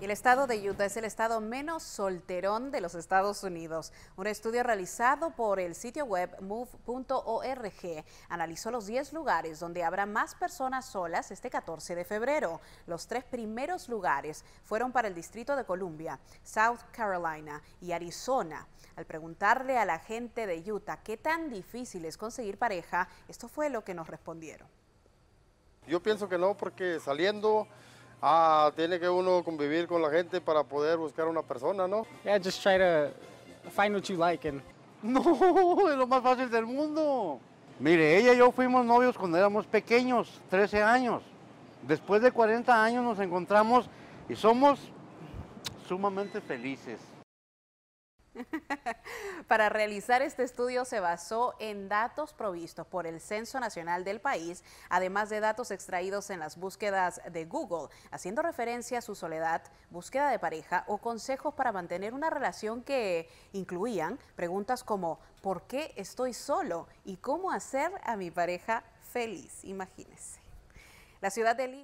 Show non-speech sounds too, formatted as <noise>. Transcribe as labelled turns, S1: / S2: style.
S1: el estado de Utah es el estado menos solterón de los Estados Unidos. Un estudio realizado por el sitio web move.org analizó los 10 lugares donde habrá más personas solas este 14 de febrero. Los tres primeros lugares fueron para el Distrito de Columbia, South Carolina y Arizona. Al preguntarle a la gente de Utah qué tan difícil es conseguir pareja, esto fue lo que nos respondieron.
S2: Yo pienso que no, porque saliendo ah, tiene que uno convivir con la gente para poder
S3: buscar una persona, ¿no? Yeah, just try to find what you like <laughs>
S4: No, es lo más fácil del mundo. Mire, ella y yo fuimos novios cuando éramos pequeños, 13 años. Después de 40 años nos encontramos y somos sumamente felices
S1: para realizar este estudio se basó en datos provistos por el Censo Nacional del país, además de datos extraídos en las búsquedas de Google, haciendo referencia a su soledad, búsqueda de pareja o consejos para mantener una relación que incluían preguntas como ¿por qué estoy solo? y ¿cómo hacer a mi pareja feliz? Imagínense. La ciudad de